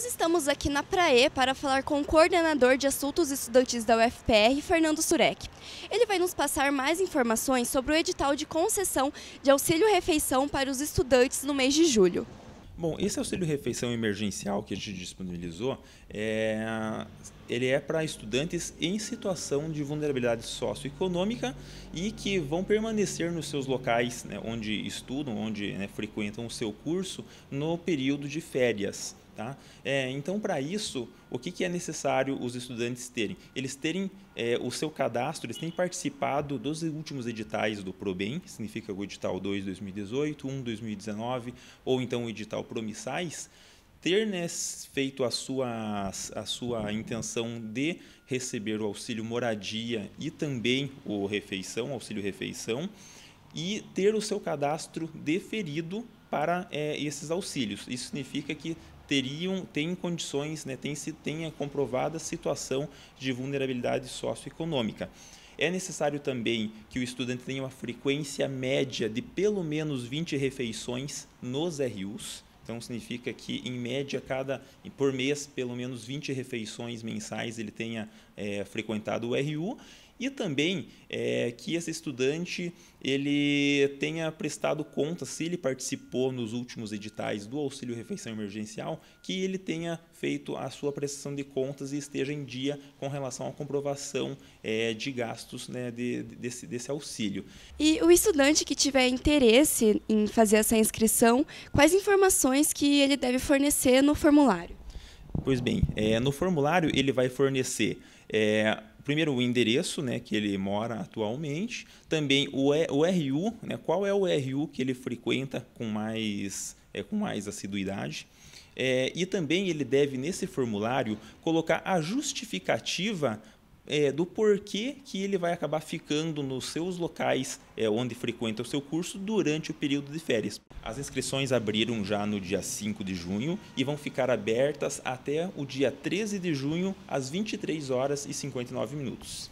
Nós estamos aqui na Praê para falar com o coordenador de assuntos estudantis da UFPR, Fernando Surek. Ele vai nos passar mais informações sobre o edital de concessão de auxílio-refeição para os estudantes no mês de julho. Bom, esse auxílio-refeição emergencial que a gente disponibilizou, é, ele é para estudantes em situação de vulnerabilidade socioeconômica e que vão permanecer nos seus locais né, onde estudam, onde né, frequentam o seu curso, no período de férias. Tá? É, então, para isso, o que, que, é necessário os estudantes terem? Eles terem é, o seu cadastro, eles têm participado dos últimos editais do ProBem, que significa o edital 2 2018, 1 2019, ou então o edital Promissais, ter né, feito a sua, a sua intenção de receber o auxílio moradia e também o refeição, auxílio refeição, e ter o seu cadastro deferido para é, esses auxílios. Isso significa que teriam têm condições, né, tem se tenha comprovada situação de vulnerabilidade socioeconômica. É necessário também que o estudante tenha uma frequência média de pelo menos 20 refeições nos RUs. Então significa que em média cada por mês pelo menos 20 refeições mensais ele tenha é, frequentado o RU e também é, que esse estudante ele tenha prestado conta se ele participou nos últimos editais do auxílio refeição emergencial, que ele tenha feito a sua prestação de contas e esteja em dia com relação à comprovação é, de gastos né, de, desse, desse auxílio. E o estudante que tiver interesse em fazer essa inscrição, quais informações que ele deve fornecer no formulário? Pois bem, é, no formulário ele vai fornecer é, primeiro o endereço né, que ele mora atualmente, também o, e, o RU, né, qual é o RU que ele frequenta com mais, é, com mais assiduidade. É, e também ele deve, nesse formulário, colocar a justificativa é, do porquê que ele vai acabar ficando nos seus locais é, onde frequenta o seu curso durante o período de férias. As inscrições abriram já no dia 5 de junho e vão ficar abertas até o dia 13 de junho às 23 horas e 59 minutos.